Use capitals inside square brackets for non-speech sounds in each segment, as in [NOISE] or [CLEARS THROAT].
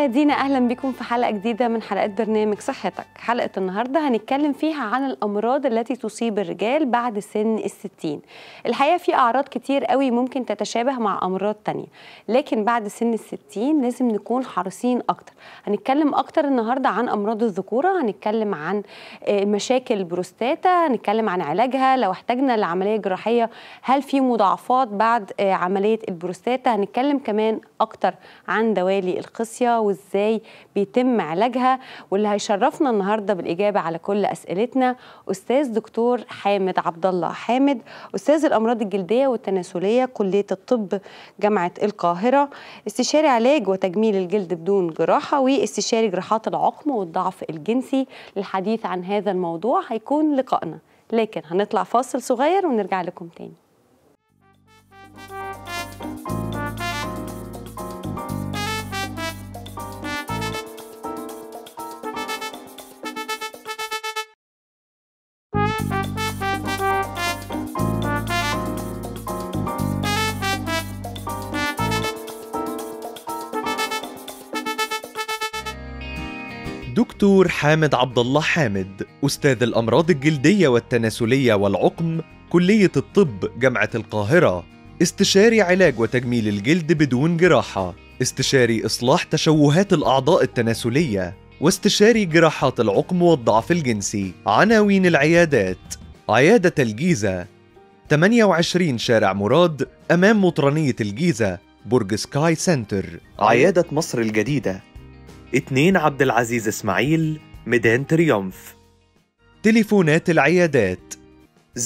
مشاهدينا اهلا بكم في حلقه جديده من حلقات برنامج صحتك حلقه النهارده هنتكلم فيها عن الامراض التي تصيب الرجال بعد سن الستين الحقيقه في اعراض كتير قوي ممكن تتشابه مع امراض تانية لكن بعد سن الستين لازم نكون حريصين اكتر هنتكلم اكتر النهارده عن امراض الذكوره هنتكلم عن آه، مشاكل البروستاتا هنتكلم عن علاجها لو احتاجنا لعمليه جراحيه هل في مضاعفات بعد آه، عمليه البروستاتا هنتكلم كمان اكتر عن دوالي القصيه وازاي بيتم علاجها واللي هيشرفنا النهارده بالاجابه على كل اسئلتنا استاذ دكتور حامد عبد الله حامد استاذ الامراض الجلديه والتناسليه كليه الطب جامعه القاهره استشاري علاج وتجميل الجلد بدون جراحه واستشاري جراحات العقم والضعف الجنسي للحديث عن هذا الموضوع هيكون لقائنا لكن هنطلع فاصل صغير ونرجع لكم تاني الدكتور حامد عبد الله حامد أستاذ الأمراض الجلدية والتناسلية والعقم كلية الطب جامعة القاهرة استشاري علاج وتجميل الجلد بدون جراحة استشاري إصلاح تشوهات الأعضاء التناسلية واستشاري جراحات العقم والضعف الجنسي عناوين العيادات عيادة الجيزة 28 شارع مراد أمام مطرانية الجيزة برج سكاي سنتر عيادة مصر الجديدة 2 عبد العزيز اسماعيل ميدان تريومف تليفونات العيادات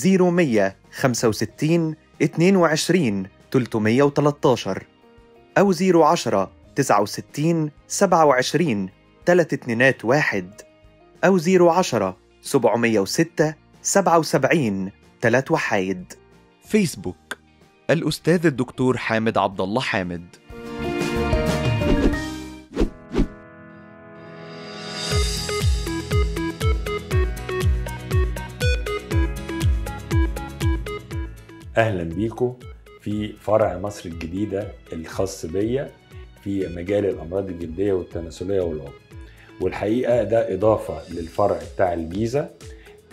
0100 65 22 313 أو 010 69 27 321 أو 010 706 77 31 فيسبوك الأستاذ الدكتور حامد عبد الله حامد اهلا بيكم في فرع مصر الجديده الخاص بيا في مجال الامراض الجلديه والتناسليه والعضو والحقيقه ده اضافه للفرع بتاع الجيزه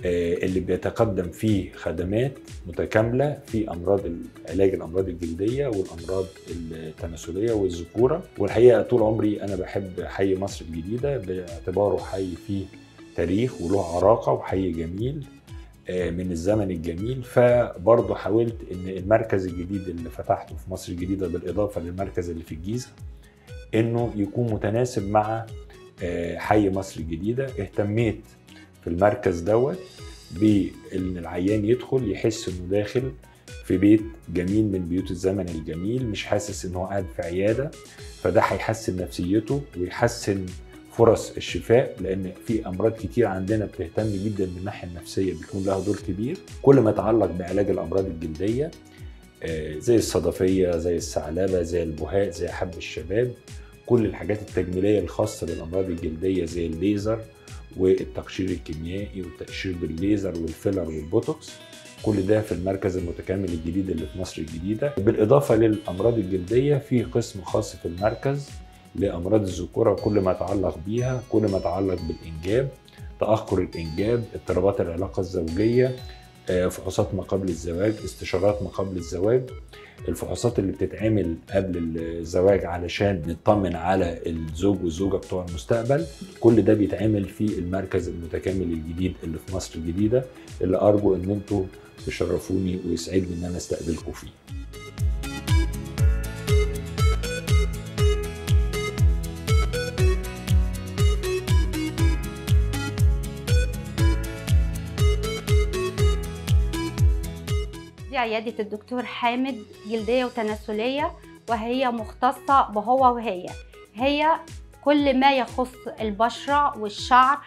آه، اللي بيتقدم فيه خدمات متكامله في امراض علاج الامراض الجلديه والامراض التناسليه والذكوره والحقيقه طول عمري انا بحب حي مصر الجديده باعتباره حي فيه تاريخ وله عراقه وحي جميل آه، من الزمن الجميل فبرضه حاولت ان المركز الجديد اللي فتحته في مصر الجديده بالاضافه للمركز اللي في الجيزه انه يكون متناسب مع آه، حي مصر الجديده اهتميت في المركز دوت بان العيان يدخل يحس انه داخل في بيت جميل من بيوت الزمن الجميل مش حاسس ان هو قاعد في عياده فده هيحسن نفسيته ويحسن فرص الشفاء لان في امراض كتير عندنا بتهتم جدا بالناحيه النفسيه بيكون لها دور كبير كل ما يتعلق بعلاج الامراض الجلديه آه، زي الصدفيه زي الثعلبه زي البهاء زي حب الشباب كل الحاجات التجميليه الخاصه بالامراض الجلديه زي الليزر والتقشير الكيميائي والتقشير بالليزر والفيلر والبوتوكس كل ده في المركز المتكامل الجديد اللي في مصر الجديده بالاضافه للامراض الجلديه في قسم خاص في المركز لامراض الذكوره وكل ما يتعلق بيها كل ما يتعلق بالانجاب تاخر الانجاب اضطرابات العلاقه الزوجيه آه، فحوصات ما قبل الزواج استشارات ما قبل الزواج الفحوصات اللي بتتعمل قبل الزواج علشان نطمن على الزوج والزوجه بتوع المستقبل كل ده بيتعمل في المركز المتكامل الجديد اللي في مصر الجديده اللي ارجو ان انتم تشرفوني ويسعدني ان انا استقبلكم فيه في عيادة الدكتور حامد جلدية وتناسلية وهي مختصة بهو وهي هي كل ما يخص البشرة والشعر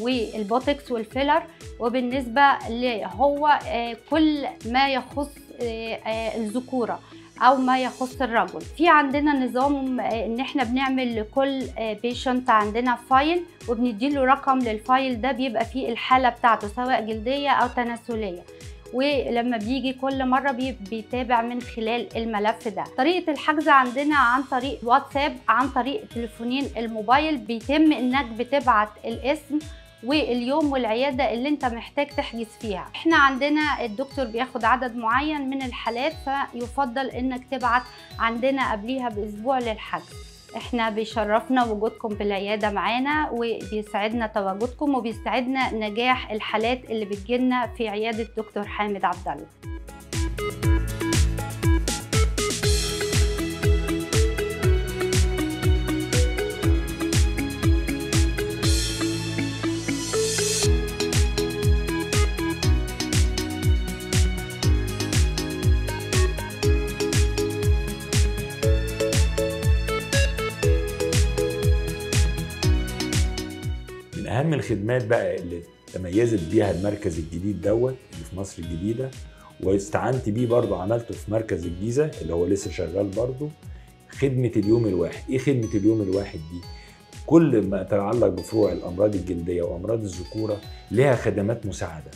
والبوتكس والفيلر وبالنسبة لهو آه، كل ما يخص آه، آه، الذكورة او ما يخص الرجل في عندنا نظام ان احنا بنعمل لكل بيشنت عندنا فايل وبنديله رقم للفايل ده بيبقى فيه الحاله بتاعته سواء جلديه او تناسليه ولما بيجي كل مره بيتابع من خلال الملف ده طريقه الحجز عندنا عن طريق واتساب عن طريق تليفونين الموبايل بيتم انك بتبعت الاسم واليوم والعيادة اللي انت محتاج تحجز فيها احنا عندنا الدكتور بياخد عدد معين من الحالات فيفضل انك تبعت عندنا قبليها باسبوع للحجز احنا بيشرفنا وجودكم بالعياده معانا وبيسعدنا تواجدكم وبيسعدنا نجاح الحالات اللي بتجيلنا في عياده دكتور حامد عبدالله اهم الخدمات بقى اللي تميزت بيها المركز الجديد دوت اللي في مصر الجديده واستعنت بيه برضه عملته في مركز الجيزه اللي هو لسه شغال برضه خدمه اليوم الواحد ايه خدمه اليوم الواحد دي كل ما يتعلق بفروع الامراض الجلديه وامراض الذكوره لها خدمات مساعده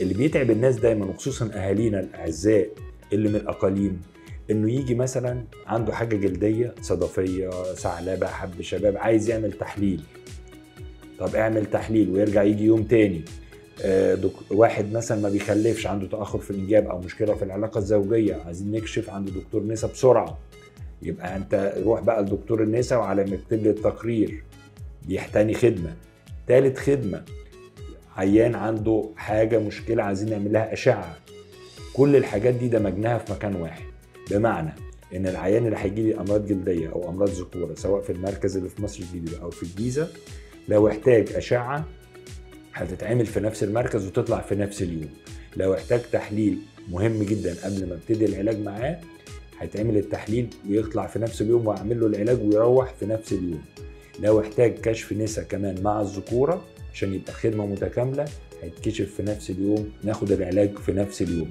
اللي بيتعب الناس دايما وخصوصا اهالينا الاعزاء اللي من الاقاليم انه يجي مثلا عنده حاجه جلديه صدفيه ثعلبه حب شباب عايز يعمل تحليل طب اعمل تحليل ويرجع يجي يوم تاني آه، واحد مثلا ما بيخلفش عنده تاخر في الانجاب او مشكله في العلاقه الزوجيه عايزين نكشف عند دكتور نسا بسرعه يبقى انت روح بقى لدكتور النسا وعلى ما يكتب لي التقرير يحتاني خدمه تالت خدمه عيان عنده حاجه مشكله عايزين نعمل لها اشعه كل الحاجات دي دمجناها في مكان واحد بمعنى ان العيان اللي هيجي لي امراض جلديه او امراض ذكوره سواء في المركز اللي في مصر الجديده او في الجيزه لو احتاج أشعة هتتعمل في نفس المركز وتطلع في نفس اليوم لو احتاج تحليل مهم جدا قبل ما ابتدي العلاج معاه هيتعمل التحليل ويطلع في نفس اليوم واعمل له العلاج ويروح في نفس اليوم لو احتاج كشف نسا كمان مع الذكوره عشان يبقى خدمه متكامله هيتكشف في نفس اليوم ناخد العلاج في نفس اليوم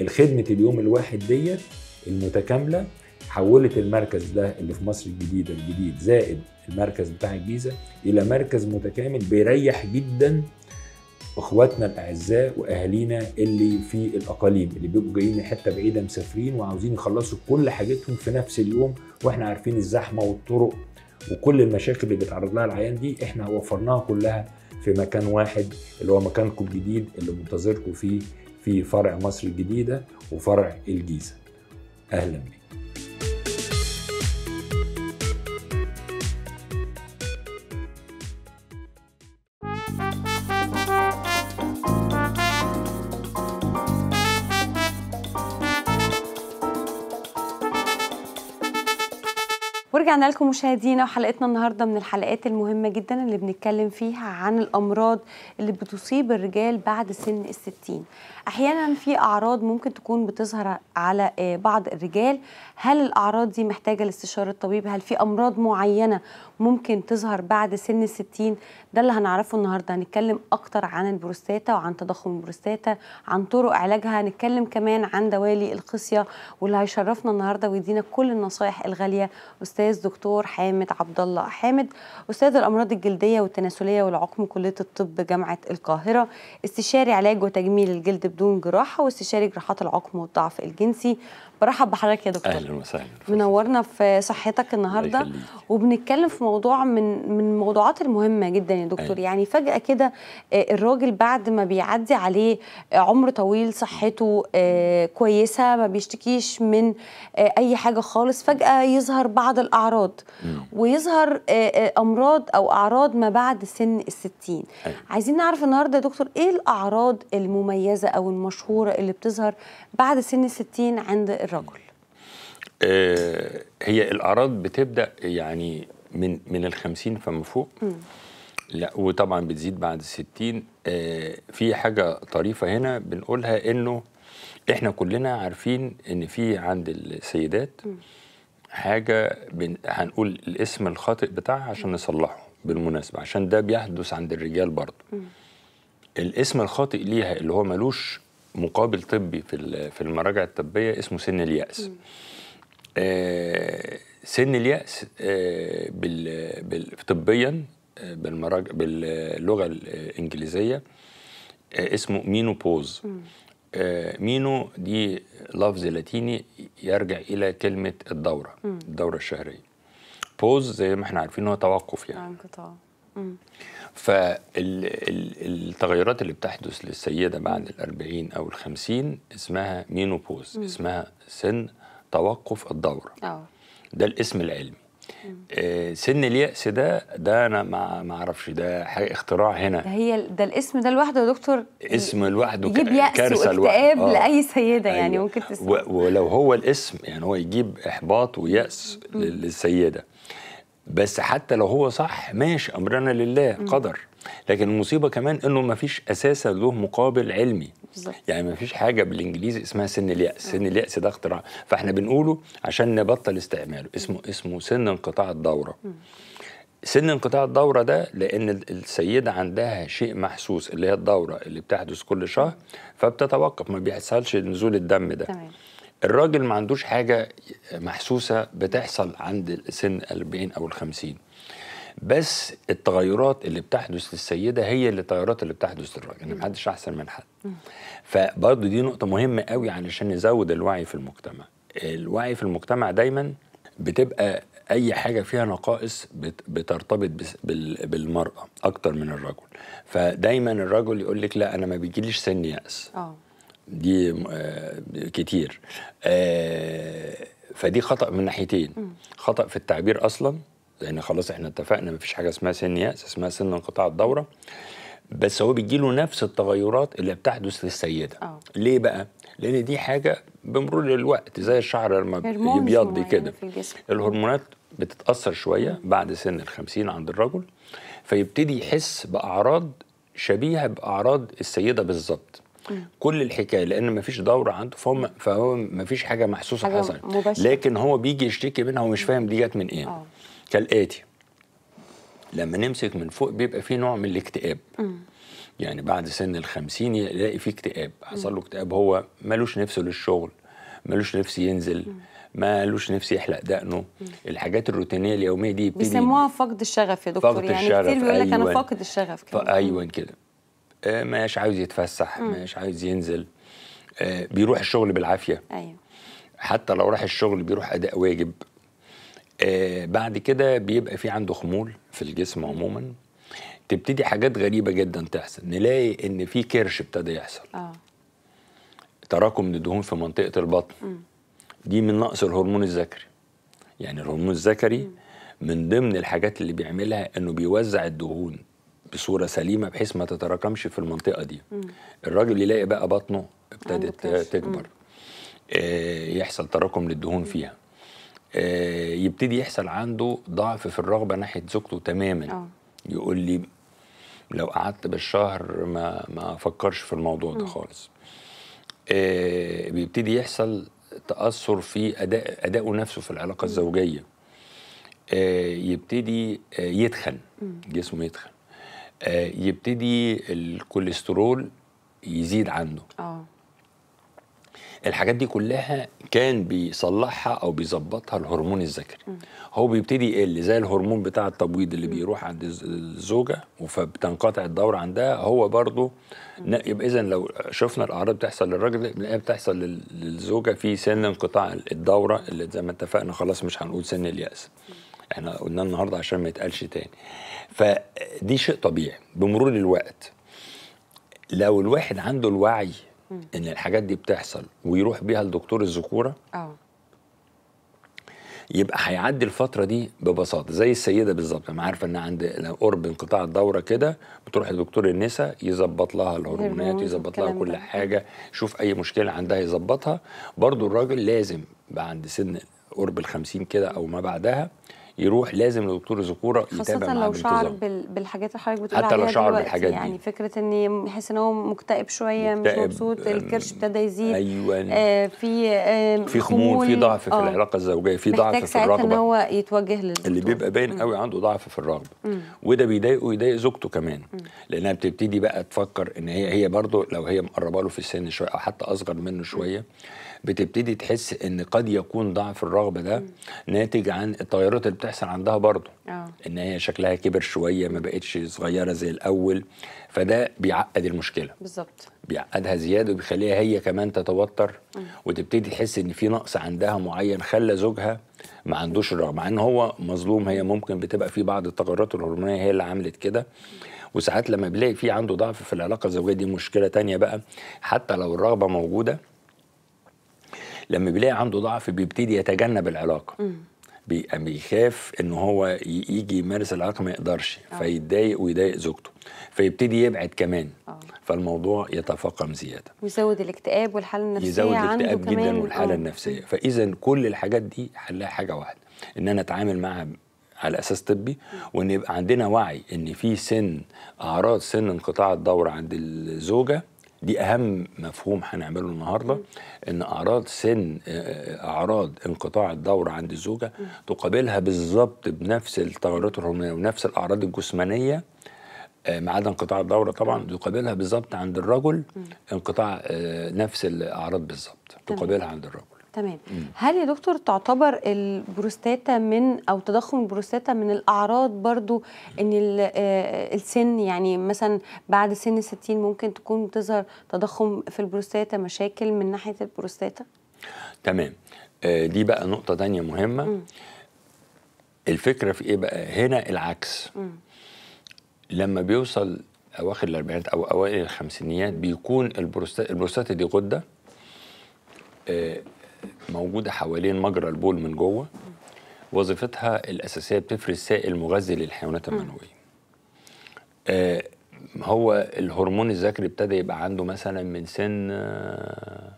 الخدمه اليوم الواحد ديت المتكامله حولت المركز ده اللي في مصر الجديده الجديد زائد المركز بتاع الجيزه الى مركز متكامل بيريح جدا اخواتنا الاعزاء واهالينا اللي في الاقاليم اللي بيبقوا جايين من حته بعيده مسافرين وعاوزين يخلصوا كل حاجتهم في نفس اليوم واحنا عارفين الزحمه والطرق وكل المشاكل اللي بيتعرض لها العيان دي احنا وفرناها كلها في مكان واحد اللي هو مكانكم الجديد اللي منتظركم فيه في فرع مصر الجديده وفرع الجيزه اهلا بيك رجعنا لكم مشاهدينا وحلقتنا النهارده من الحلقات المهمه جدا اللي بنتكلم فيها عن الامراض اللي بتصيب الرجال بعد سن الستين. احيانا في اعراض ممكن تكون بتظهر على آه، بعض الرجال، هل الاعراض دي محتاجه لاستشاره الطبيب؟ هل في امراض معينه ممكن تظهر بعد سن الستين؟ ده اللي هنعرفه النهارده، هنتكلم اكتر عن البروستاتا وعن تضخم البروستاتا، عن طرق علاجها، هنتكلم كمان عن دوالي القصيه واللي هيشرفنا النهارده ويدينا كل النصايح الغاليه استاذ دكتور حامد عبد الله حامد استاذ الامراض الجلديه والتناسليه والعقم كليه الطب جامعه القاهره استشاري علاج وتجميل الجلد بدون جراحه واستشاري جراحات العقم والضعف الجنسي برحب بحضرتك يا دكتور اهلا وسهلا منورنا في صحتك النهارده وبنتكلم في موضوع من من الموضوعات المهمه جدا يا دكتور أهلا. يعني فجاه كده آه، الراجل بعد ما بيعدي عليه آه، عمر طويل صحته آه، كويسه ما بيشتكيش من اي حاجه خالص فجاه يظهر بعض الاعراض ويظهر امراض او اعراض ما بعد سن الستين أهلا. أيوة. عايزين نعرف النهارده يا دكتور ايه الاعراض المميزه او المشهوره اللي بتظهر بعد سن الستين عند الرجل آه، هي الاعراض بتبدا يعني من من ال 50 فما فوق لا وطبعا بتزيد بعد ال 60 آه، في حاجه طريفه هنا بنقولها انه احنا كلنا عارفين ان في عند السيدات حاجه بن... هنقول الاسم الخاطئ بتاعها عشان نصلحه بالمناسبه عشان ده بيحدث عند الرجال برضه الاسم الخاطئ ليها اللي هو ملوش مقابل طبي في في المراجع الطبيه اسمه سن الياس آه، سن الياس آه، بال بال طبيا آه، بالمراجع باللغه الانجليزيه اسمه مينوبوز مينو دي لفظ لاتيني يرجع الى كلمه الدوره الدوره الشهريه بوز زي ما احنا عارفين هو توقف يعني انقطاع فالتغيرات اللي بتحدث للسيدة بعد الأربعين أو الخمسين اسمها مينوبوز مم. اسمها سن توقف الدورة أوه. ده الاسم العلمي آه سن اليأس ده ده أنا ما أعرفش ده حاجة اختراع هنا ده هي ده الاسم ده لوحده يا دكتور اسم لوحده يجيب يأس واكتئاب آه. لأي سيدة يعني أيوة. يعني ممكن تسمع ولو هو الاسم يعني هو يجيب إحباط ويأس للسيدة بس حتى لو هو صح ماشي امرنا لله قدر لكن المصيبه كمان انه ما فيش اساسا له مقابل علمي بالزبط. يعني ما فيش حاجه بالانجليزي اسمها سن الياس سن الياس ده اختراع فاحنا بنقوله عشان نبطل استعماله اسمه اسمه سن انقطاع الدوره سن انقطاع الدورة ده لأن السيدة عندها شيء محسوس اللي هي الدورة اللي بتحدث كل شهر فبتتوقف ما بيحصلش نزول الدم ده تمام. الراجل ما عندوش حاجه محسوسه بتحصل عند سن 40 او الخمسين 50 بس التغيرات اللي بتحدث للسيده هي اللي التغيرات اللي بتحدث للراجل ما حدش احسن من حد فبرضو دي نقطه مهمه قوي علشان نزود الوعي في المجتمع الوعي في المجتمع دايما بتبقى اي حاجه فيها نقائص بترتبط بالمراه اكتر من الرجل فدايما الرجل يقول لك لا انا ما بيجيليش سن ياس اه دي آه، كتير آه، فدي خطأ من ناحيتين خطأ في التعبير أصلا لأن خلاص احنا اتفقنا مفيش حاجة اسمها سن يأس اسمها سن انقطاع الدورة بس هو بيجيله نفس التغيرات اللي بتحدث للسيدة أوه. ليه بقى؟ لأن دي حاجة بمرور الوقت زي الشعر لما يبيض كده الهرمونات بتتأثر شوية بعد سن الخمسين عند الرجل فيبتدي يحس بأعراض شبيهة بأعراض السيدة بالظبط كل الحكايه لان ما فيش دوره عنده فهو فهو ما فيش حاجه محسوسه حصلت لكن هو بيجي يشتكي منها ومش فاهم دي جت من ايه آه. كالاتي لما نمسك من فوق بيبقى في نوع من الاكتئاب مم. يعني بعد سن الخمسين يلاقي في اكتئاب حصل له اكتئاب هو ملوش نفسه للشغل ملوش نفس ينزل مم. مالوش نفسي يحلق دقنه الحاجات الروتينيه اليوميه دي بيسموها فقد الشغف يا دكتور فقد يعني الشغف كتير بيقول لك أيوة. انا فاقد الشغف كده ايوه كده آه، مش عاوز يتفسح م. مش عاوز ينزل آه، بيروح الشغل بالعافيه ايوه حتى لو راح الشغل بيروح اداء واجب آه، بعد كده بيبقى في عنده خمول في الجسم عموما تبتدي حاجات غريبه جدا تحصل نلاقي ان في كرش ابتدى يحصل آه. تراكم للدهون في منطقه البطن م. دي من نقص الهرمون الذكري يعني الهرمون الذكري من ضمن الحاجات اللي بيعملها انه بيوزع الدهون بصوره سليمه بحيث ما تتراكمش في المنطقه دي مم. الراجل يلاقي بقى بطنه ابتدت تكبر آه يحصل تراكم للدهون فيها آه يبتدي يحصل عنده ضعف في الرغبه ناحيه زوجته تماما أوه. يقول لي لو قعدت بالشهر ما ما افكرش في الموضوع ده خالص آه بيبتدي يحصل تاثر في اداء اداؤه نفسه في العلاقه الزوجيه آه يبتدي آه يتخن جسمه يتخن آه، يبتدي الكوليسترول يزيد عنده اه الحاجات دي كلها كان بيصلحها او بيظبطها الهرمون الذكري هو بيبتدي يقل زي الهرمون بتاع التبويض اللي بيروح عند الزوجه فبتنقطع الدوره عندها هو برضه يبقى اذا لو شفنا الاعراض بتحصل للراجل بنلاقيها بتحصل للزوجه في سن انقطاع الدوره اللي زي ما اتفقنا خلاص مش هنقول سن الياس م. احنا قلنا النهارده عشان ما يتقالش تاني فدي شيء طبيعي بمرور الوقت لو الواحد عنده الوعي ان الحاجات دي بتحصل ويروح بيها لدكتور الذكوره اه يبقى هيعدي الفتره دي ببساطه زي السيده بالظبط انا عارفه ان عند قرب انقطاع الدوره كده بتروح لدكتور النساء يظبط لها الهرمونات يظبط لها كل ده. حاجه يشوف اي مشكله عندها يظبطها برضو الراجل لازم بعد سن قرب ال 50 كده او ما بعدها يروح لازم لدكتور ذكوره يتابع خاصه لو شعر بالحاجات اللي حضرتك بتقول حتى لو شعر بالحاجات دي يعني فكره ان يحس ان هو مكتئب شويه مكتئب مش مبسوط آه، الكرش ابتدى يزيد ايوه آه في آه في خمول في ضعف في آه. العلاقه الزوجيه في ضعف في الرغبه ان هو يتوجه للدكتور اللي بيبقى باين قوي عنده ضعف في الرغبه وده بيضايقه يضايق زوجته كمان لانها بتبتدي بقى تفكر ان هي هي برضه لو هي مقربه له في السن شويه او حتى اصغر منه شويه بتبتدي تحس ان قد يكون ضعف الرغبه ده ناتج عن التغيرات اللي بتحصل عندها برضه آه. ان هي شكلها كبر شويه ما بقتش صغيره زي الاول فده بيعقد المشكله بالظبط بيعقدها زياده وبيخليها هي كمان تتوتر وتبتدي تحس ان في نقص عندها معين خلى زوجها ما عندوش الرغبه مع ان هو مظلوم هي ممكن بتبقى في بعض التغيرات الهرمونيه هي اللي عملت كده وساعات لما بيلاقي في عنده ضعف في العلاقه الزوجيه دي مشكله تانية بقى حتى لو الرغبه موجوده لما بيلاقي عنده ضعف بيبتدي يتجنب العلاقه بيخاف ان هو يجي يمارس العلاقه ما يقدرش أوه. فيتضايق ويضايق زوجته فيبتدي يبعد كمان أوه. فالموضوع يتفاقم زياده ويزود الاكتئاب والحاله النفسيه يزود الاكتئاب جدا والحاله أوه. النفسيه فاذا كل الحاجات دي حلها حاجه واحده ان انا اتعامل معها على اساس طبي وان يبقى عندنا وعي ان في سن اعراض سن انقطاع الدوره عند الزوجه دي اهم مفهوم هنعمله النهارده ان اعراض سن آه، آه، اعراض انقطاع الدوره عند الزوجه تقابلها بالظبط بنفس التغيرات الهرمونيه ونفس الاعراض الجسمانيه آه، ما عدا انقطاع الدوره طبعا تقابلها بالظبط عند الرجل انقطاع نفس الاعراض بالظبط تقابلها عند الرجل تمام هل يا دكتور تعتبر البروستاتا من او تضخم البروستاتا من الاعراض برضو ان آه، السن يعني مثلا بعد سن 60 ممكن تكون تظهر تضخم في البروستاتا مشاكل من ناحيه البروستاتا تمام آه، دي بقى نقطه تانية مهمه مم. الفكره في ايه بقى هنا العكس مم. لما بيوصل اواخر الاربعينات او اوائل الخمسينيات بيكون البروستاتا البروستاتا دي غده آه، موجوده حوالين مجرى البول من جوه وظيفتها الاساسيه بتفرز سائل مغذي للحيوانات المنويه آه هو الهرمون الذكري ابتدى يبقى عنده مثلا من سن آه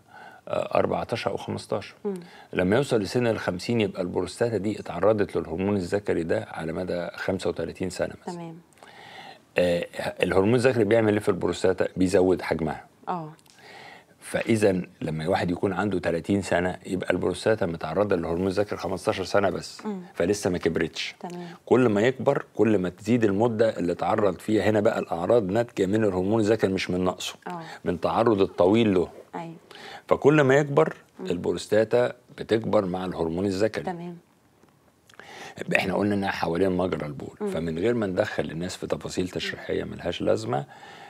14 او 15 مم. لما يوصل لسن ال 50 يبقى البروستاتا دي اتعرضت للهرمون الذكري ده على مدى 35 سنه مثلا تمام آه الهرمون الذكري بيعمل ايه في البروستاتا بيزود حجمها اه فاذا لما الواحد يكون عنده 30 سنه يبقى البروستاتا متعرضه لهرمون الذكر 15 سنه بس مم. فلسه ما كبرتش تمام. كل ما يكبر كل ما تزيد المده اللي اتعرض فيها هنا بقى الاعراض ناتجه من الهرمون الذكر مش من نقصه أوه. من تعرض الطويل له أيوه. فكل ما يكبر مم. البروستاتا بتكبر مع الهرمون الذكري تمام احنا قلنا انها حوالين مجرى البول مم. فمن غير ما ندخل الناس في تفاصيل تشريحيه ملهاش لازمه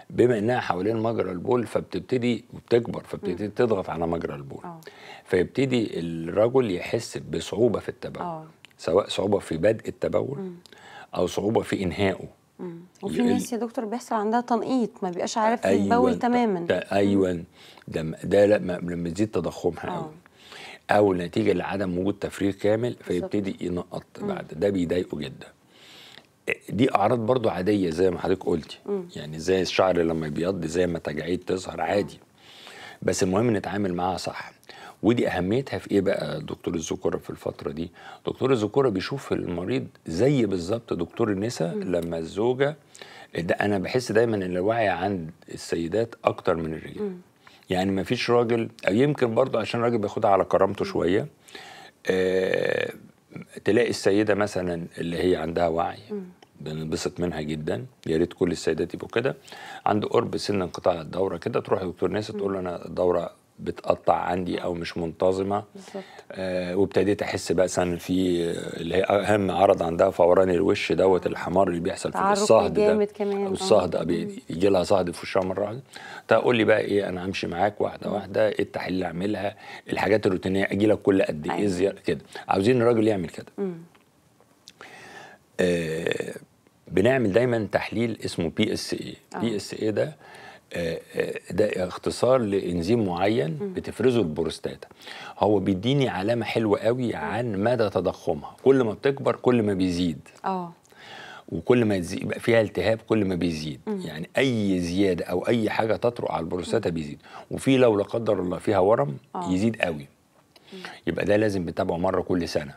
بما انها حوالين مجرى البول فبتبتدي وبتكبر فبتبتدي تضغط على مجرى البول أوه. فيبتدي الرجل يحس بصعوبه في التبول أوه. سواء صعوبه في بدء التبول او صعوبه في انهائه وفي ناس يا دكتور بيحصل عندها تنقيط ما بيبقاش عارف يتبول أيوة تماما أيوة، ده ايوه ده ده لما تزيد تضخمها قوي اه. او نتيجه لعدم وجود تفريغ كامل فيبتدي ينقط بعد ده بيضايقه جدا دي اعراض برضو عاديه زي ما حضرتك قلتي يعني زي الشعر لما بيض زي ما تجاعيد تظهر عادي بس المهم نتعامل معاها صح ودي اهميتها في ايه بقى دكتور الذكوره في الفتره دي دكتور الذكوره بيشوف المريض زي بالظبط دكتور النساء لما الزوجه ده انا بحس دايما ان الوعي عند السيدات اكتر من الرجال يعني ما فيش راجل أو يمكن برضه عشان الراجل بياخدها على كرامته شويه آه تلاقي السيده مثلا اللي هي عندها وعي بننبسط منها جدا يا ريت كل السيدات يبقوا كده عند قرب سن انقطاع الدوره كده تروح لدكتور ناس تقول له انا الدوره بتقطع عندي او مش منتظمه آه وابتديت احس بقى في اللي هي اهم عرض عندها فوران الوش دوت الحمار اللي بيحصل في الصهد ده كمان. او الصهد آه. يجي لها صهد في وشها مره واحده تقول لي بقى ايه انا همشي معاك واحده واحده ايه التحاليل اللي اعملها الحاجات الروتينيه اجي لك كل قد ايه أيوه. كده عاوزين الراجل يعمل كده آه، بنعمل دايما تحليل اسمه بي اس اي بي اس اي ده آه، آه، ده اختصار لانزيم معين بتفرزه البروستاتا هو بيديني علامه حلوه قوي عن مدى تضخمها كل ما بتكبر كل ما بيزيد اه وكل ما يبقى فيها التهاب كل ما بيزيد يعني اي زياده او اي حاجه تطرق على البروستاتا بيزيد وفي لو لا قدر الله فيها ورم آه. يزيد قوي يبقى ده لازم بتابعه مره كل سنه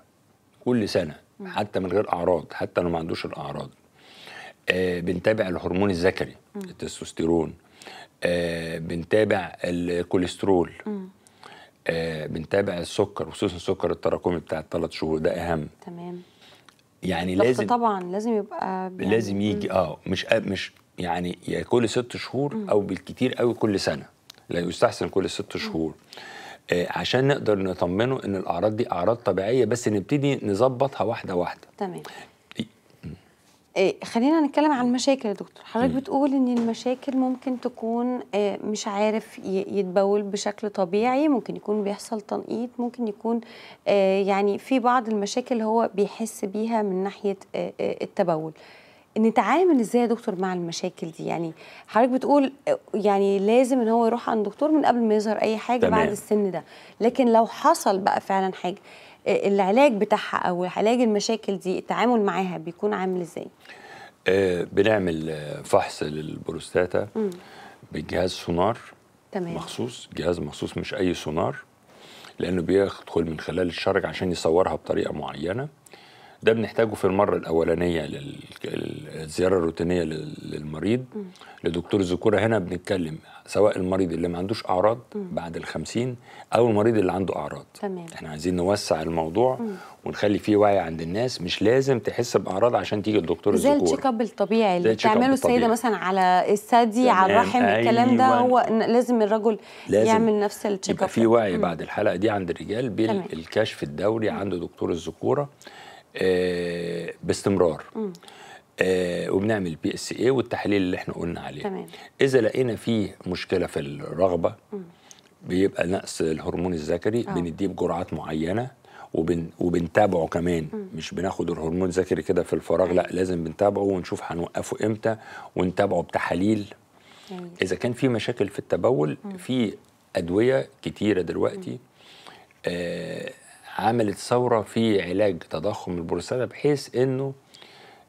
كل سنه حتى من غير اعراض حتى لو ما عندوش الاعراض آه، بنتابع الهرمون الذكري التستوستيرون آه، بنتابع الكوليسترول آه، بنتابع السكر خصوصا السكر التراكمي بتاع الثلاث شهور ده اهم تمام يعني لازم طبعا لازم يبقى يعني لازم يجي اه مش آه مش يعني يا كل ست شهور او بالكتير قوي كل سنه لا يستحسن كل ست شهور مم. آه، عشان نقدر نطمنه ان الاعراض دي اعراض طبيعيه بس نبتدي نظبطها واحده واحده تمام إيه خلينا نتكلم عن المشاكل يا دكتور حضرتك بتقول ان المشاكل ممكن تكون آه، مش عارف يتبول بشكل طبيعي ممكن يكون بيحصل تنقيط ممكن يكون آه، يعني في بعض المشاكل هو بيحس بيها من ناحيه التبول نتعامل ازاي يا دكتور مع المشاكل دي يعني حضرتك بتقول يعني لازم ان هو يروح عند دكتور من قبل ما يظهر اي حاجه تمام. بعد السن ده لكن لو حصل بقى فعلا حاجه آه، العلاج بتاعها او علاج المشاكل دي التعامل معاها بيكون عامل ازاي آه بنعمل آه، فحص للبروستاتا بجهاز سونار تمام مخصوص جهاز مخصوص مش اي سونار لانه بيدخل من خلال الشرج عشان يصورها بطريقه معينه ده بنحتاجه في المره الاولانيه للزياره الروتينيه للمريض لدكتور الذكوره هنا بنتكلم سواء المريض اللي ما عندوش اعراض بعد ال 50 او المريض اللي عنده اعراض تمام احنا عايزين نوسع الموضوع ونخلي فيه وعي عند الناس مش لازم تحس باعراض عشان تيجي لدكتور الذكوره زي التشيك اب الطبيعي اللي بتعمله السيده مثلا على الثدي على الرحم أيوة. الكلام ده أيوة. هو لازم الرجل لازم يعمل نفس التشيك اب في وعي بعد الحلقه دي عند الرجال بالكشف الدوري عند دكتور الذكوره آه، باستمرار آه، وبنعمل بي اس اي والتحاليل اللي احنا قلنا عليه تمام. اذا لقينا فيه مشكله في الرغبه بيبقى نقص الهرمون الذكري آه. بنديه بجرعات معينه وبن وبنتابعه كمان م. مش بناخد الهرمون الذكري كده في الفراغ لا أيوة. لازم بنتابعه ونشوف هنوقفه امتى ونتابعه بتحاليل م. أيوة. اذا كان في مشاكل في التبول م. في ادويه كتيره دلوقتي عملت ثورة في علاج تضخم البروستاتا بحيث إنه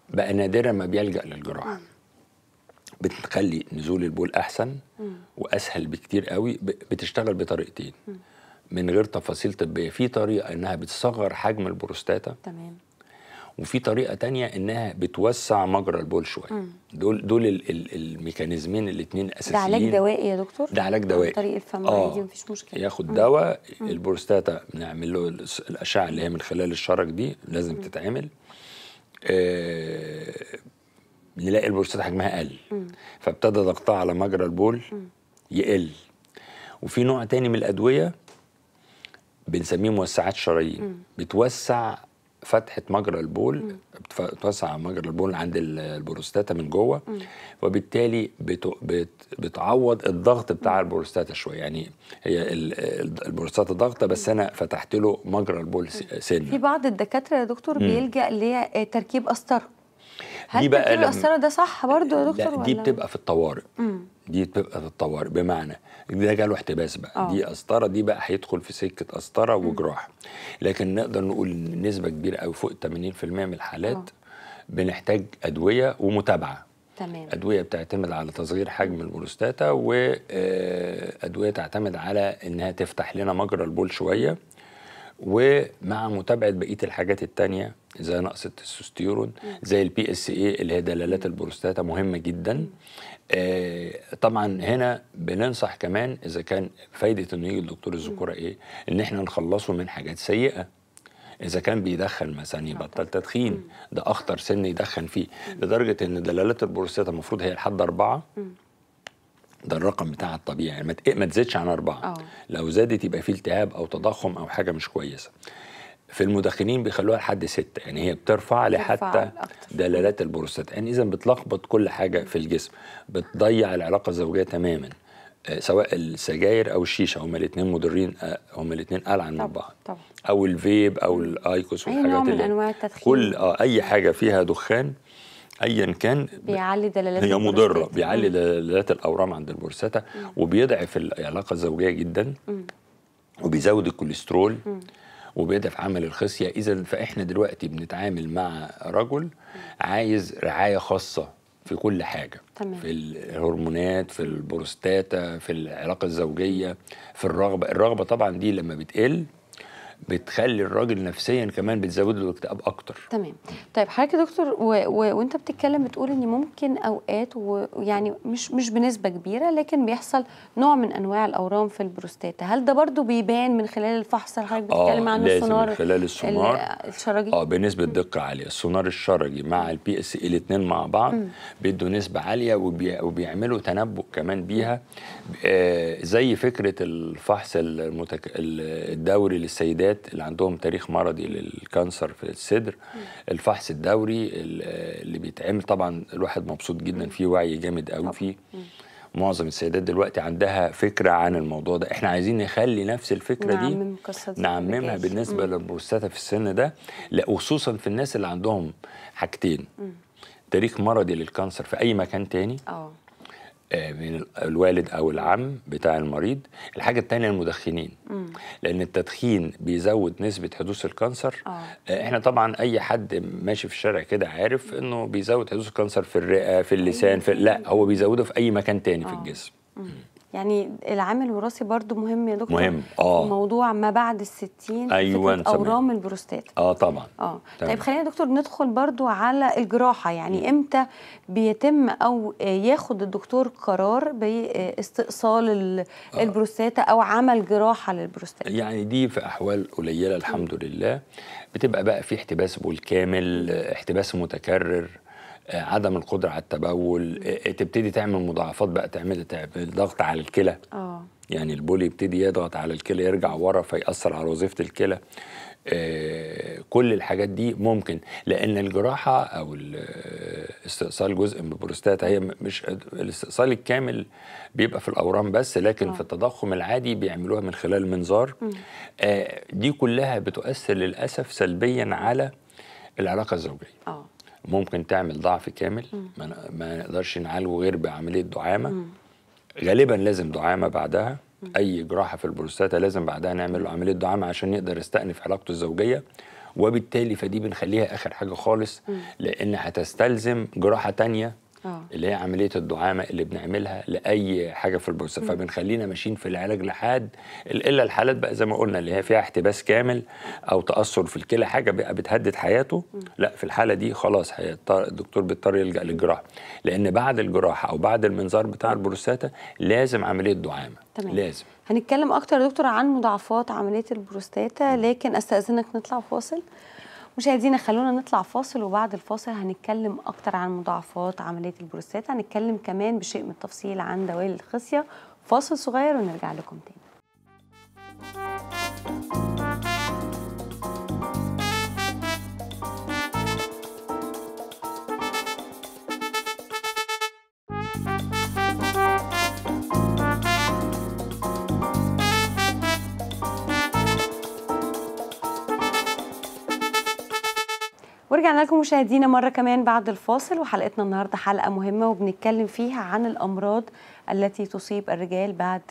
بقى نادرا ما بيلجأ للجراحة بتخلي نزول البول أحسن وأسهل بكتير قوي بتشتغل بطريقتين من غير تفاصيل طبية في طريقة إنها بتصغر حجم البروستاتا تمام وفي طريقه تانية انها بتوسع مجرى البول شويه دول دول الميكانيزمين الاثنين اساسيين ده علاج دوائي يا دكتور ده علاج دوائي طريق الفم آه دي مفيش مشكله ياخد دواء البروستاتا بنعمل له الاشعه اللي هي من خلال الشرج دي لازم مم. تتعمل آه نلاقي البروستاتا حجمها قل فابتدى ضغطها على مجرى البول مم. يقل وفي نوع تاني من الادويه بنسميه موسعات شرايين بتوسع فتحه مجرى البول بتوسع مجرى البول عند البروستاتا من جوه وبالتالي بتعوض الضغط بتاع البروستاتا شويه يعني هي البروستاتا ضغطه بس انا فتحت له مجرى البول سنه في بعض الدكاتره يا دكتور بيلجا لتركيب آه، قسطره هل دي بقى تركيب القسطره ده صح برضو يا دكتور دي ولا؟ بتبقى في الطوارئ مم. دي بتبقى في الطوارئ بمعنى ده جاله احتباس بقى أوه. دي قسطره دي بقى هيدخل في سكه قسطره وجراح لكن نقدر نقول نسبه كبيره قوي فوق 80% من الحالات أوه. بنحتاج ادويه ومتابعه تمام ادويه بتعتمد على تصغير حجم البروستاتا وادويه آه، تعتمد على انها تفتح لنا مجرى البول شويه ومع متابعه بقيه الحاجات الثانيه زي نقص التستوستيرون زي البي اس اي اللي هي دلالات البروستاتا مهمه جدا آه، طبعا هنا بننصح كمان اذا كان فايده انه يجي الدكتور الذكوره ايه ان احنا نخلصه من حاجات سيئه اذا كان بيدخن مثلا يبطل تدخين ده اخطر سن يدخن فيه لدرجه ان دلالات البروستات المفروض هي لحد اربعه ده الرقم بتاع الطبيعي يعني ما تزيدش عن اربعه اه. لو زادت يبقى في التهاب او تضخم او حاجه مش كويسه في المدخنين بيخلوها لحد ستة يعني هي بترفع لحتى دلالات البروستات يعني إذا بتلخبط كل حاجة في الجسم بتضيع العلاقة الزوجية تماما آه، سواء السجاير او الشيشه هما الاثنين مضرين آه، هما الاثنين العن من بعض او الفيب او الايكوس والحاجات أي نوع من انواع التدخين كل اه اي حاجه فيها دخان ايا كان بيعلي دلالات هي مضره بيعلي دلالات الاورام عند البروستاتا وبيضعف العلاقه الزوجيه جدا مم. وبيزود الكوليسترول مم. وبيدفع عمل الخصيه اذا فاحنا دلوقتي بنتعامل مع رجل عايز رعايه خاصه في كل حاجه تمام. في الهرمونات في البروستاتا في العلاقه الزوجيه في الرغبه الرغبه طبعا دي لما بتقل بتخلي الراجل نفسيا كمان بتزود له الاكتئاب اكتر تمام طيب حضرتك يا دكتور و... و... وانت بتتكلم بتقول ان ممكن اوقات ويعني مش مش بنسبه كبيره لكن بيحصل نوع من انواع الاورام في البروستاتا هل ده برضو بيبان من خلال الفحص اللي حضرتك آه، بتتكلم آه عنه السونار من خلال السونار الشرجي اه بنسبه دقه عاليه السونار الشرجي مع البي اس اي الاثنين مع بعض بيدوا نسبه عاليه وبي... وبيعملوا تنبؤ كمان بيها آه زي فكره الفحص المتك... الدوري للسيدات الولايات اللي عندهم تاريخ مرضي للكانسر في الصدر الفحص الدوري اللي بيتعمل طبعا الواحد مبسوط جدا فيه وعي جامد قوي فيه معظم السيدات دلوقتي عندها فكره عن الموضوع ده احنا عايزين نخلي نفس الفكره دي نعممها بالنسبه للبروستاتا في السن ده وخصوصا في الناس اللي عندهم حاجتين تاريخ مرضي للكانسر في اي مكان تاني اه آه، من الوالد او العم بتاع المريض الحاجه الثانيه المدخنين لان التدخين بيزود نسبه حدوث الكانسر آه. آه. احنا طبعا اي حد ماشي في الشارع كده عارف انه بيزود حدوث الكانسر في الرئه في اللسان في لا هو بيزوده في اي مكان تاني آه. في الجسم يعني العامل الوراثي برضو مهم يا دكتور مهم اه موضوع ما بعد الستين ايوه اورام البروستات اه طبعا اه طيب، تمام. طيب خلينا يا دكتور ندخل برضو على الجراحه يعني م. امتى بيتم او ياخد الدكتور قرار باستئصال آه. البروستاتا او عمل جراحه للبروستاتا يعني دي في احوال قليله الحمد م. لله بتبقى بقى في احتباس بول كامل احتباس متكرر آه، عدم القدره على التبول آه، آه، تبتدي تعمل مضاعفات بقى تعمل ضغط على الكلى اه يعني البول يبتدي يضغط على الكلى يرجع ورا فيأثر على وظيفه الكلى كل الحاجات دي ممكن لان الجراحه او استئصال جزء من البروستاتا هي مش الاستئصال الكامل بيبقى في الاورام بس لكن آه. في التضخم العادي بيعملوها من خلال المنظار آه دي كلها بتؤثر للاسف سلبيا على العلاقه الزوجيه اه ممكن تعمل ضعف كامل ما, ما نقدرش نعالجه غير بعمليه دعامه غالبا لازم دعامه بعدها اي جراحه في البروستاتا لازم بعدها نعمل له عمليه دعامه عشان يقدر يستأنف علاقته الزوجيه وبالتالي فدي بنخليها اخر حاجه خالص لان هتستلزم جراحه تانية أوه. اللي هي عمليه الدعامه اللي بنعملها لاي حاجه في البورصه فبنخلينا ماشيين في العلاج لحد الا الحالات بقى زي ما قلنا اللي هي فيها احتباس كامل او تاثر في الكلى حاجه بقى بتهدد حياته لا في الحاله دي خلاص الدكتور بيضطر يلجا للجراحه لان بعد الجراحه او بعد المنظار بتاع البروستاتا لازم عمليه دعامه تمام. لازم هنتكلم اكتر يا دكتور عن مضاعفات عمليه البروستاتا لكن استاذنك نطلع فاصل مشاهدينا خلونا نطلع فاصل وبعد الفاصل هنتكلم اكتر عن مضاعفات عمليه البروستات هنتكلم كمان بشيء من التفصيل عن دوالي الخصيه فاصل صغير ونرجع لكم تاني ورجعنا لكم مشاهدينا مرة كمان بعد الفاصل وحلقتنا النهاردة حلقة مهمة وبنتكلم فيها عن الأمراض التي تصيب الرجال بعد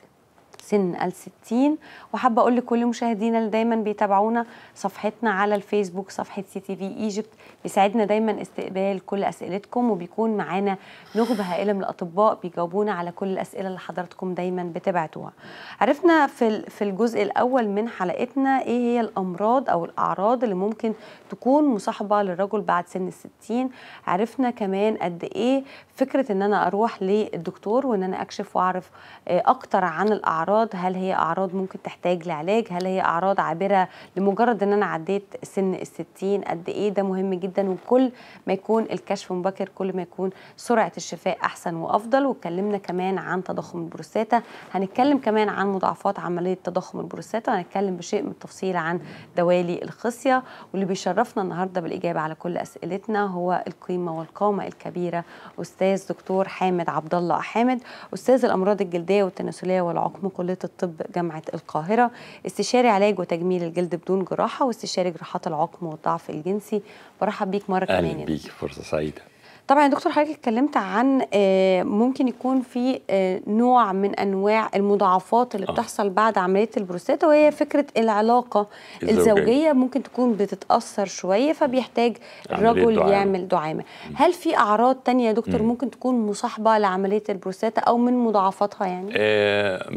سن الستين وحابة أقول لكل مشاهدينا اللي دايما بيتابعونا صفحتنا على الفيسبوك صفحة سي تي في ايجيبت بيساعدنا دايما استقبال كل أسئلتكم وبيكون معانا نخبة هائلة من الأطباء بيجاوبونا على كل الأسئلة اللي حضراتكم دايما بتبعتوها عرفنا في في الجزء الأول من حلقتنا إيه هي الأمراض أو الأعراض اللي ممكن تكون مصاحبة للرجل بعد سن الستين عرفنا كمان قد إيه فكرة إن أنا أروح للدكتور وإن أنا أكشف وأعرف آه، أكتر عن الأعراض الاعراض هل هي اعراض ممكن تحتاج لعلاج هل هي اعراض عابره لمجرد ان انا عديت سن ال 60 قد ايه ده مهم جدا وكل ما يكون الكشف مبكر كل ما يكون سرعه الشفاء احسن وافضل واتكلمنا كمان عن تضخم البروستاتا هنتكلم كمان عن مضاعفات عمليه تضخم البروستاتا وهنتكلم بشيء من التفصيل عن دوالي الخصيه واللي بيشرفنا النهارده بالاجابه على كل اسئلتنا هو القيمه والقامه الكبيره استاذ دكتور حامد عبد الله حامد استاذ الامراض الجلديه والتناسليه والعقم كليه الطب جامعه القاهره استشاري علاج وتجميل الجلد بدون جراحه واستشاري جراحات العقم والضعف الجنسي برحب بيك مره كمان اهلا بيك فرصه سعيده طبعا يا دكتور حضرتك اتكلمت عن آه، ممكن يكون في آه، نوع من انواع المضاعفات اللي آه. بتحصل بعد عمليه البروستاتا وهي فكره العلاقه الزوجيه, الزوجية ممكن تكون بتتاثر شويه فبيحتاج الرجل دعامة. يعمل دعامه هل في اعراض تانية يا دكتور ممكن تكون مصاحبه لعمليه البروستاتا او من مضاعفاتها يعني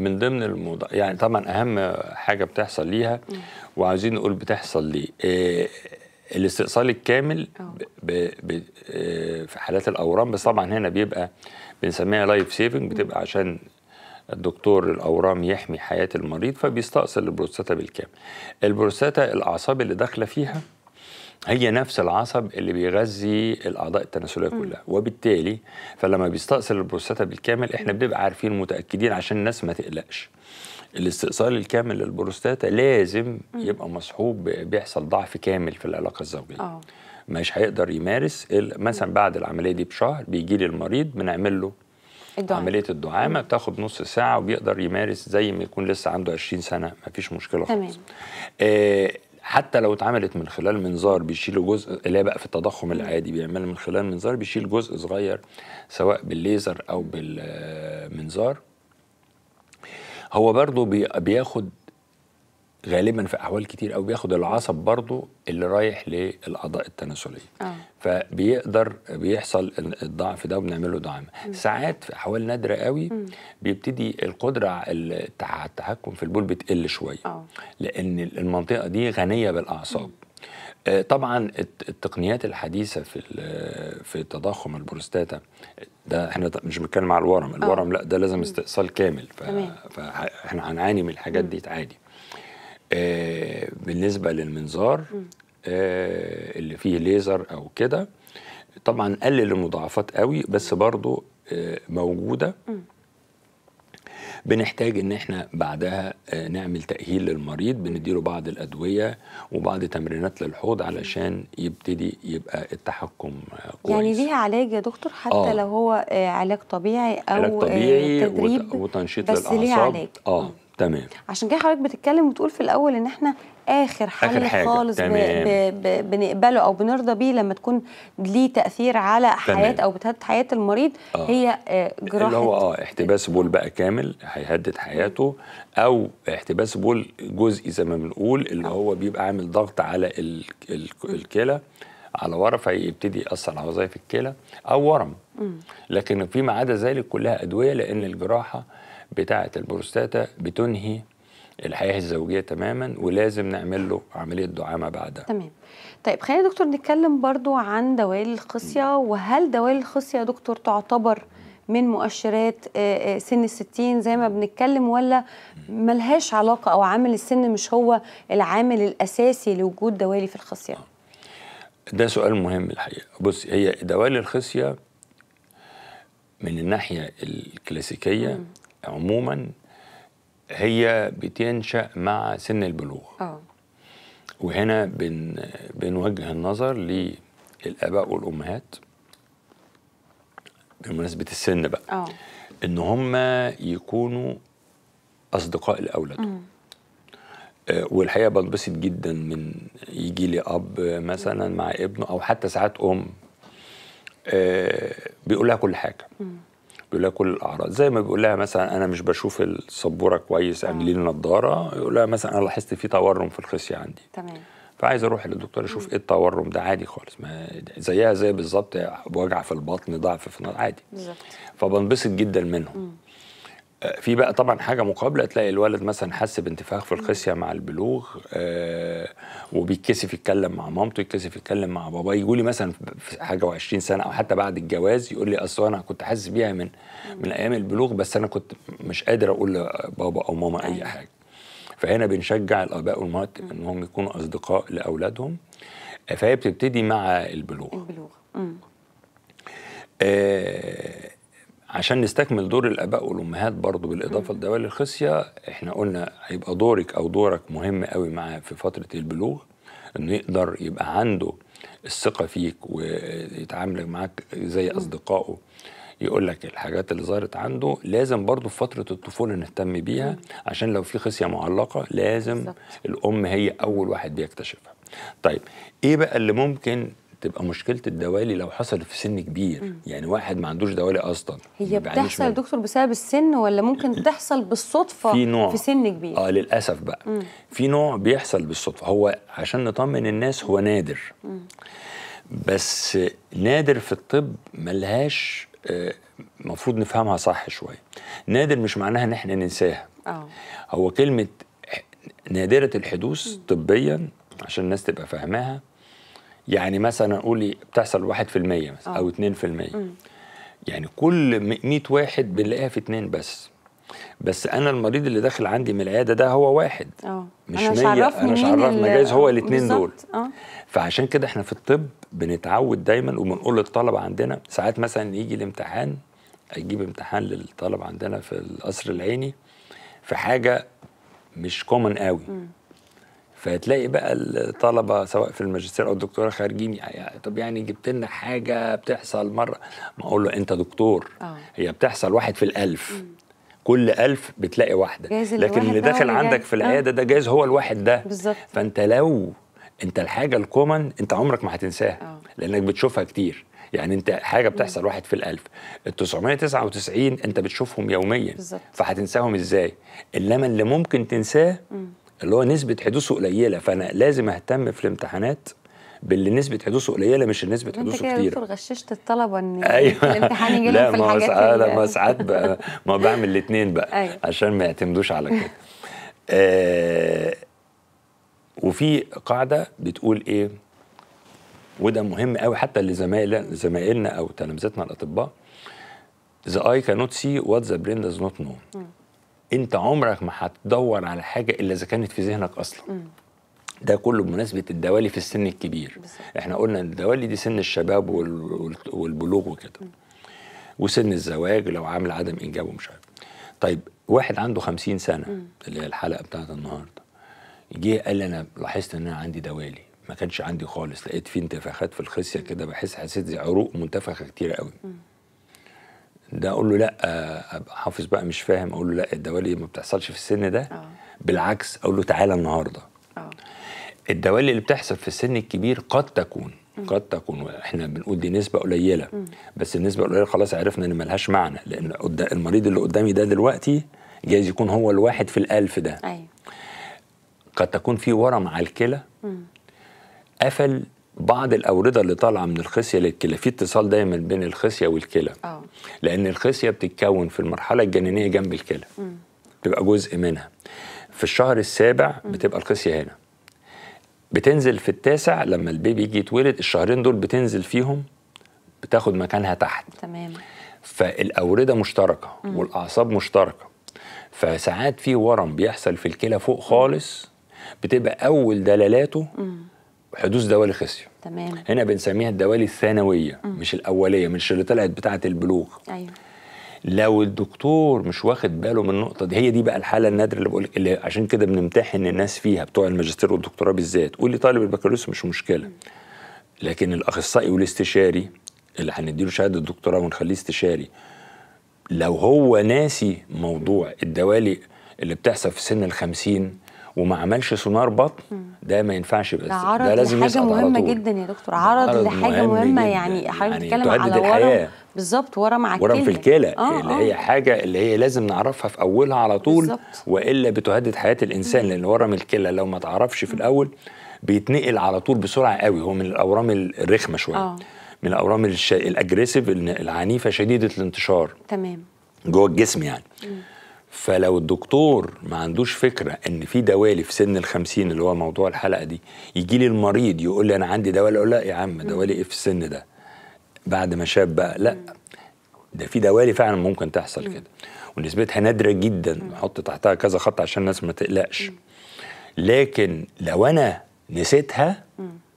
من ضمن المضا... يعني طبعا اهم حاجه بتحصل ليها وعايزين نقول بتحصل ليه الاستئصال الكامل اه. ب... ب... آه، في حالات الاورام بس طبعا هنا بيبقى بنسميها لايف سيفنج بتبقى عشان الدكتور الاورام يحمي حياه المريض فبيستأصل البروستاتا بالكامل البروستاتا الاعصاب اللي داخله فيها هي نفس العصب اللي بيغذي الاعضاء التناسليه كلها وبالتالي فلما بيستأصل البروستاتا بالكامل احنا بنبقى عارفين متاكدين عشان الناس ما تقلقش الاستئصال الكامل للبروستاتا لازم يبقى مصحوب بيحصل ضعف كامل في العلاقه الزوجيه أوه. مش هيقدر يمارس مثلا بعد العمليه دي بشهر بيجي لي المريض بنعمل له الدعامة. عمليه الدعامه بتاخد نص ساعه وبيقدر يمارس زي ما يكون لسه عنده 20 سنه مفيش مشكله تمام. خالص آه حتى لو اتعملت من خلال منظار بيشيلوا جزء اللي هي بقى في التضخم العادي بيعمل من خلال منظار بيشيل جزء صغير سواء بالليزر او بالمنظار هو برضه بياخد غالبا في احوال كتير او بياخد العصب برضه اللي رايح للاعضاء التناسليه آه. فبيقدر بيحصل الضعف ده وبنعمله دعامه ساعات في احوال نادره قوي م. بيبتدي القدره على التحكم في البول بتقل شويه آه. لان المنطقه دي غنيه بالاعصاب م. آه، طبعا التقنيات الحديثه في في تضخم البروستاتا ده احنا مش بنتكلم على الورم آه. الورم أوه. لا ده لازم استئصال كامل فاحنا هنعاني من الحاجات دي عادي آه بالنسبه للمنظار آه اللي فيه ليزر او كده طبعا قلل المضاعفات قوي بس برضه آه موجوده بنحتاج ان احنا بعدها آه، نعمل تاهيل للمريض بنديله بعض الادويه وبعض تمرينات للحوض علشان يبتدي يبقى التحكم آه، كويس يعني ليها علاج يا دكتور حتى آه. لو هو آه، علاج طبيعي او علاج طبيعي تدريب وتنشيط بس للاعصاب ليها علاج. اه تمام عشان كده حضرتك بتتكلم وتقول في الاول ان احنا اخر حل آخر حاجة. خالص تمام. ب... ب... بنقبله او بنرضى بيه لما تكون ليه تاثير على تمام. حياه او بتهدد حياه المريض آه. هي آه، جراحه اللي هو اه احتباس بول بقى كامل هيهدد حياته او احتباس بول جزئي زي ما بنقول اللي آه. هو بيبقى عامل ضغط على ال... ال... الكلى على ورم فيبتدي ياثر على وظائف الكلى او ورم م. لكن فيما عدا ذلك كلها ادويه لان الجراحه بتاعه البروستاتا بتنهي الحياه الزوجيه تماما ولازم نعمل له عمليه دعامه بعدها تمام طيب خلينا دكتور نتكلم برضو عن دوال الخصيه وهل دوال الخصيه يا دكتور تعتبر من مؤشرات آه، آه، سن الستين زي ما بنتكلم ولا ملهاش علاقة أو عامل السن مش هو العامل الأساسي لوجود دوالي في الخصية آه. ده سؤال مهم الحقيقة بص هي دوالي الخصية من الناحية الكلاسيكية عموما هي بتنشأ مع سن البلوغ اه وهنا بن بنوجه النظر للآباء والأمهات بمناسبة السن بقى اه إن هم يكونوا أصدقاء لأولادهم آه، والحقيقه بنبسط جدا من يجي لي اب مثلا مع ابنه او حتى ساعات ام آه، بيقول لها كل حاجه بيقول لها كل الاعراض زي ما بيقول لها مثلا انا مش بشوف السبوره كويس اعملي آه. لي نضاره يقول لها مثلا انا لاحظت في تورم في الخصيه عندي تمام فعايز اروح للدكتور اشوف ايه التورم ده عادي خالص ما زيها زي بالظبط وجع في البطن ضعف في النار عادي بالظبط فبنبسط جدا منهم في بقى طبعا حاجه مقابله تلاقي الولد مثلا حس بانتفاخ في الخصيه مع البلوغ آه، وبيتكسف يتكلم مع مامته يتكسف يتكلم مع باباه يقول لي مثلا في حاجه و20 سنه او حتى بعد الجواز يقول لي اصل انا كنت حاسس بيها من من ايام البلوغ بس انا كنت مش قادر اقول لبابا او ماما اي أيوه. حاجه فهنا بنشجع الاباء والامهات انهم يكونوا اصدقاء لاولادهم فهي بتبتدي مع البلوغ البلوغ عشان نستكمل دور الاباء والامهات برضو بالاضافه لدوالي الخصيه احنا قلنا هيبقى دورك او دورك مهم قوي معاه في فتره البلوغ انه يقدر يبقى عنده الثقه فيك ويتعامل معاك زي اصدقائه يقول لك الحاجات اللي ظهرت عنده لازم برضه في فتره الطفوله نهتم بيها عشان لو في خصيه معلقه لازم الام هي اول واحد بيكتشفها. طيب ايه بقى اللي ممكن تبقى مشكله الدوالي لو حصلت في سن كبير م. يعني واحد ما عندوش دوالي اصلا هي بتحصل يا دكتور بسبب السن ولا ممكن [CLEARS THROAT] تحصل بالصدفه في, نوع في سن كبير اه للاسف بقى م. في نوع بيحصل بالصدفه هو عشان نطمن الناس هو نادر م. بس نادر في الطب ملهاش المفروض آه، نفهمها صح شويه نادر مش معناها ان احنا ننساها أوه. هو كلمه نادره الحدوث م. طبيا عشان الناس تبقى فاهماها يعني مثلا قولي بتحصل 1% مثلا آه. او 2% يعني كل 100 واحد بنلاقيها في اتنين بس بس انا المريض اللي داخل عندي من العياده ده هو واحد اه مش 100 انا مش عرفنا جايز هو الاثنين دول اه فعشان كده احنا في الطب بنتعود دايما وبنقول للطلبه عندنا ساعات مثلا يجي الامتحان اجيب امتحان للطلب عندنا في القصر العيني في حاجه مش كومن قوي مم. فتلاقي بقى الطلبه سواء في الماجستير او الدكتوراه خارجين يعني طب يعني جبت لنا حاجه بتحصل مره ما اقول له انت دكتور أوه. هي بتحصل واحد في الالف م. كل ألف بتلاقي واحدة لكن اللي داخل عندك في العيادة آه. ده جايز هو الواحد ده بالزبط. فأنت لو أنت الحاجة الكومن أنت عمرك ما هتنساها آه. لأنك بتشوفها كتير يعني انت حاجه بتحصل واحد في الالف ال 999 انت بتشوفهم يوميا بالزبط. فهتنساهم ازاي انما اللي ممكن تنساه اللي هو نسبه حدوثه قليله فانا لازم اهتم في الامتحانات باللي نسبه حدوثه قليله مش نسبه حدوثه كتير انت كده غششت الطلبه ان أيوة. الامتحان يجي [LAUGHS] لهم في الحاجات لا لا ما يعني. ساعات بقى ما بعمل الاثنين بقى أيوة. عشان ما يعتمدوش على كده آه وفي قاعده بتقول ايه وده مهم قوي حتى لزمايلنا زمايلنا او تلامذتنا الاطباء the eye cannot see what the brain does not know انت عمرك ما هتدور على حاجه الا اذا كانت في ذهنك اصلا م. ده كله بمناسبه الدوالي في السن الكبير بس. احنا قلنا ان الدوالي دي سن الشباب والبلوغ وكده وسن الزواج لو عامل عدم انجاب ومش عارف طيب واحد عنده 50 سنه م. اللي هي الحلقه بتاعت النهارده جه قال انا لاحظت ان انا عندي دوالي ما كانش عندي خالص لقيت في انتفاخات في الخصيه كده بحس حسيت زي عروق منتفخه كتير قوي م. ده اقول له لا آه، ابقى حافظ بقى مش فاهم اقول له لا الدوالي ما بتحصلش في السن ده أوه. بالعكس اقول له تعالى النهارده أوه. الدوالي اللي بتحصل في السن الكبير قد تكون مم. قد تكون احنا بنقول دي نسبه قليله مم. بس النسبه القليله خلاص عرفنا ان ملهاش معنى لان المريض اللي قدامي ده دلوقتي جايز يكون هو الواحد في الالف ده أي. أيوه. قد تكون في ورم على الكلى قفل بعض الاورده اللي طالعه من الخصيه للكلى في اتصال دايما بين الخصيه والكلى اه لان الخصيه بتتكون في المرحله الجنينيه جنب الكلى بتبقى جزء منها في الشهر السابع م. بتبقى الخصيه هنا بتنزل في التاسع لما البيبي يجي يتولد الشهرين دول بتنزل فيهم بتاخد مكانها تحت تمام فالاورده مشتركه م. والاعصاب مشتركه فساعات في ورم بيحصل في الكلى فوق خالص بتبقى اول دلالاته م. حدوث دوالي خصيه تمام هنا بنسميها الدوالي الثانويه م. مش الاوليه مش اللي طلعت بتاعه البلوغ ايوه لو الدكتور مش واخد باله من النقطه دي هي دي بقى الحاله النادره اللي بقول اللي عشان كده بنمتحن الناس فيها بتوع الماجستير والدكتوراه بالذات قول لي طالب البكالوريوس مش مشكله م. لكن الاخصائي والاستشاري اللي هنديله شهاده الدكتوراه ونخليه استشاري لو هو ناسي موضوع الدوالي اللي بتحصل في سن الخمسين وما عملش سونار بطن ده ما ينفعش بس ده, عرض ده لازم حاجه مهمه جدا يا دكتور عرض, عرض لحاجه مهم مهمه يعني حضرتك يعني بتتكلم على ورم بالظبط ورم على ورم في الكلى آه آه. اللي هي حاجه اللي هي لازم نعرفها في اولها على طول بالزبط. والا بتهدد حياه الانسان لان ورم الكلى لو ما تعرفش في الاول بيتنقل على طول بسرعه قوي هو من الاورام الرخمه شويه آه. من الاورام الش... الاجريسيف العنيفه شديده الانتشار تمام جوه الجسم يعني مم. فلو الدكتور ما عندوش فكرة إن في دوالي في سن الخمسين اللي هو موضوع الحلقة دي يجي لي المريض يقول لي أنا عندي دوالي أقول لا يا عم دوالي إيه في السن ده بعد ما شاب بقى لا ده في دوالي فعلا ممكن تحصل كده ونسبتها نادرة جدا أحط تحتها كذا خط عشان الناس ما تقلقش لكن لو أنا نسيتها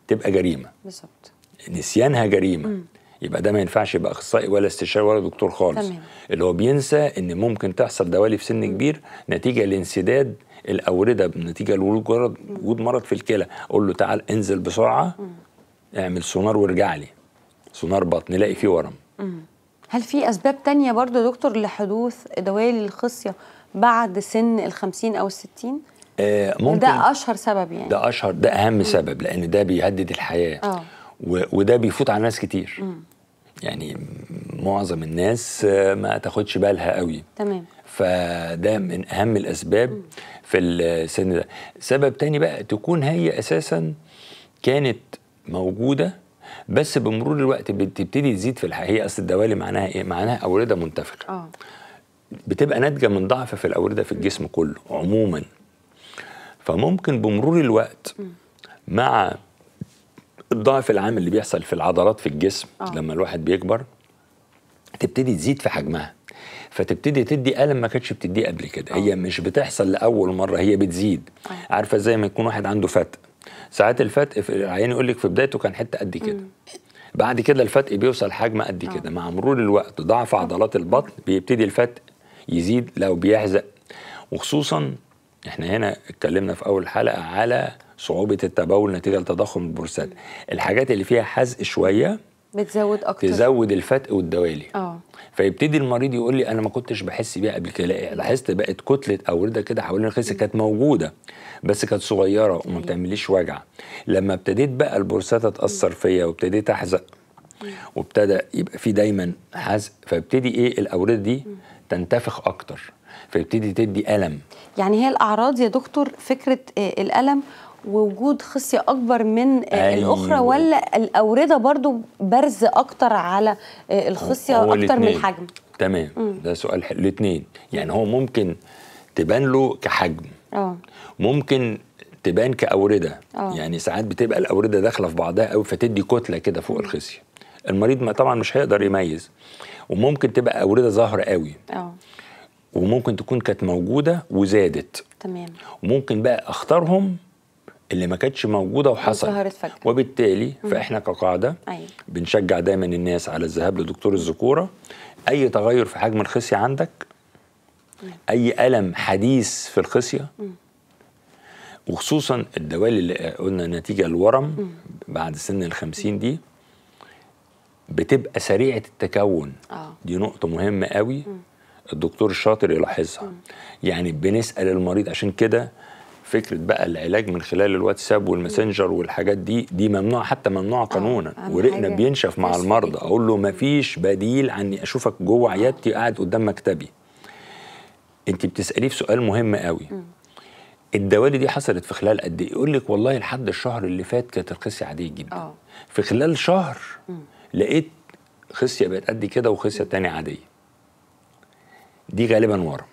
تبقى جريمة بالظبط نسيانها جريمة يبقى ده ما ينفعش يبقى اخصائي ولا استشاري ولا دكتور خالص تمام. اللي هو بينسى ان ممكن تحصل دوالي في سن كبير نتيجه لانسداد الاورده نتيجه لوجود وجود مرض في الكلى اقول له تعال انزل بسرعه اعمل سونار وارجع لي سونار بطن نلاقي فيه ورم هل في اسباب تانية برضو دكتور لحدوث دوالي الخصيه بعد سن ال 50 او ال 60 آه ممكن ده اشهر سبب يعني ده اشهر ده اهم سبب لان ده بيهدد الحياه أوه. وده بيفوت على ناس كتير يعني معظم الناس ما تاخدش بالها قوي تمام فده من اهم الاسباب في السن ده سبب تاني بقى تكون هي اساسا كانت موجوده بس بمرور الوقت بتبتدي تزيد في الحقيقه هي اصل الدوالي معناها ايه معناها اورده منتفخه اه بتبقى ناتجه من ضعف في الاورده في الجسم كله عموما فممكن بمرور الوقت مع الضعف العام اللي بيحصل في العضلات في الجسم أوه. لما الواحد بيكبر تبتدي تزيد في حجمها فتبتدي تدي الم ما كانتش بتديه قبل كده هي آه. مش بتحصل لاول مره هي بتزيد أوه. عارفه زي ما يكون واحد عنده فتق ساعات الفتق في العين يقول لك في بدايته كان حته قد كده بعد كده الفتق بيوصل حجم قد آه. كده مع مرور الوقت ضعف عضلات البطن بيبتدي الفتق يزيد لو بيحزق وخصوصا احنا هنا اتكلمنا في اول حلقه على صعوبه التبول نتيجه لتضخم البروستات الحاجات اللي فيها حزق شويه بتزود اكتر تزود الفتق والدوالي اه فيبتدي المريض يقول لي انا ما كنتش بحس بيها قبل كده لاحظت بقت كتله اورده كده حوالين الخصر كانت موجوده بس كانت صغيره وما بتعمليش وجع لما ابتديت بقى البورصات تاثر فيا وابتديت احزق وابتدى يبقى في دايما حزق فيبتدي ايه الاورده دي تنتفخ اكتر فيبتدي تدي الم يعني هي الاعراض يا دكتور فكره آه، الالم ووجود خصيه اكبر من أيوة. الاخرى ولا الاورده برضو برز اكتر على آه، الخصيه اكتر الاتنين. من الحجم تمام مم. ده سؤال الاثنين يعني هو ممكن تبان له كحجم اه ممكن تبان كاورده أوه. يعني ساعات بتبقى الاورده داخله في بعضها قوي فتدي كتله كده فوق الخصيه المريض ما طبعا مش هيقدر يميز وممكن تبقى اورده ظاهره قوي اه وممكن تكون كانت موجوده وزادت تمام وممكن بقى اختارهم اللي ما كانتش موجوده وحصلت وبالتالي فاحنا كقاعده أيوة. بنشجع دايما الناس على الذهاب لدكتور الذكوره اي تغير في حجم الخصيه عندك مم. اي الم حديث في الخصيه وخصوصا الدوال اللي قلنا نتيجه الورم مم. بعد سن ال 50 دي بتبقى سريعه التكون آه. دي نقطه مهمه قوي الدكتور الشاطر يلاحظها يعني بنسال المريض عشان كده فكره بقى العلاج من خلال الواتساب والماسنجر والحاجات دي دي ممنوعه حتى ممنوعه آه، قانونا آه. ورقنا بينشف مع المرضى اقول له مفيش بديل عني اشوفك جوه عيادتي قاعد قدام مكتبي انت بتساليه في سؤال مهم قوي م. الدوالي دي حصلت في خلال قد ايه يقول لك والله لحد الشهر اللي فات كانت الخصيه عاديه جدا أوه. في خلال شهر م. لقيت خصيه بقت قد كده وخصيه تانية عاديه دي غالبا ورم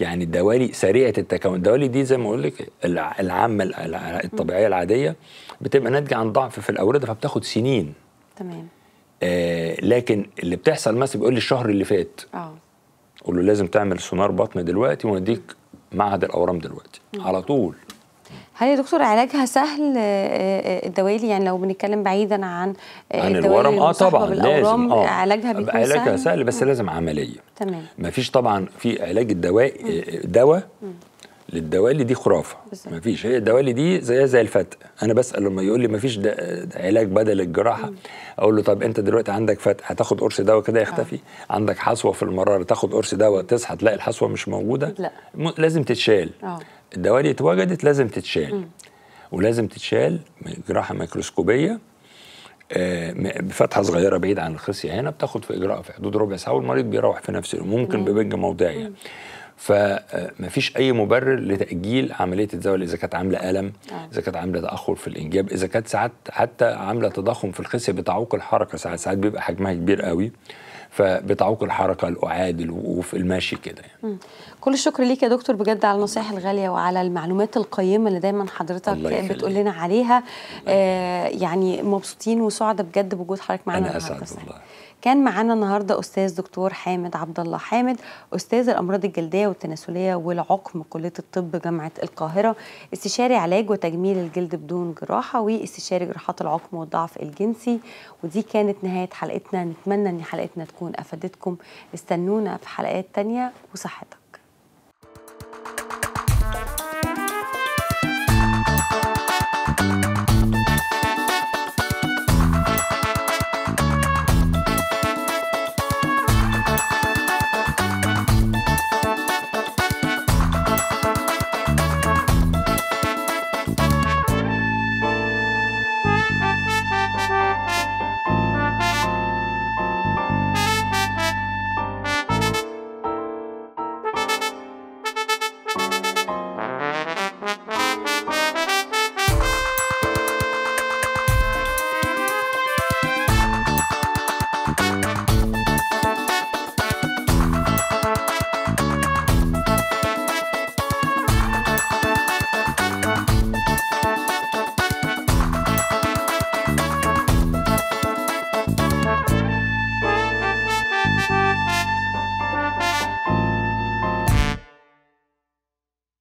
يعني الدوالي سريعه التكون الدوالي دي زي ما اقول لك العامه الطبيعيه العاديه بتبقى ناتجه عن ضعف في الاورده فبتاخد سنين تمام آه لكن اللي بتحصل مثلا بيقول لي الشهر اللي فات اه قول له لازم تعمل سونار بطن دلوقتي ونديك معهد الاورام دلوقتي مم. على طول هل يا دكتور علاجها سهل آه، آه، آه، الدوالي يعني لو بنتكلم بعيدا عن عن الورم اه طبعا لازم آه. علاجها بيكون علاجها سهل, سهل بس مم. لازم عمليه تمام مفيش طبعا في علاج الدواء دواء للدوالي دي خرافه ما فيش هي الدوالي دي زيها زي الفتق انا بسال لما يقول لي ما فيش علاج بدل الجراحه مم. اقول له طب انت دلوقتي عندك فتق هتاخد قرص دواء كده يختفي أوه. عندك حصوه في المراره تاخد قرص دواء تصحى تلاقي الحصوه مش موجوده لا. م... لازم تتشال آه. الدوالي اتوجدت لازم تتشال مم. ولازم تتشال جراحه ميكروسكوبيه آه، بفتحه صغيره بعيد عن الخصيه هنا بتاخد في اجراء في حدود ربع ساعه والمريض بيروح في نفسه ممكن ببنج موضعيه يعني. مم. فمفيش اي مبرر لتاجيل عمليه الزواج اذا كانت عامله الم آه. اذا كانت عامله تاخر في الانجاب اذا كانت ساعات حتى عامله تضخم في الخصيه بتعوق الحركه ساعات ساعات بيبقى حجمها كبير قوي فبتعوق الحركه الاعاد الوقوف المشي كده يعني. كل الشكر ليك يا دكتور بجد على النصائح الغاليه وعلى المعلومات القيمه اللي دايما حضرتك بتقول لنا عليها آه يعني مبسوطين وسعداء بجد بوجود حضرتك معانا انا اسعد والله كان معانا النهارده استاذ دكتور حامد عبد الله حامد استاذ الامراض الجلديه والتناسليه والعقم كليه الطب جامعه القاهره استشاري علاج وتجميل الجلد بدون جراحه واستشاري جراحات العقم والضعف الجنسي ودي كانت نهايه حلقتنا نتمنى ان حلقتنا تكون افادتكم استنونا في حلقات تانية وصحتك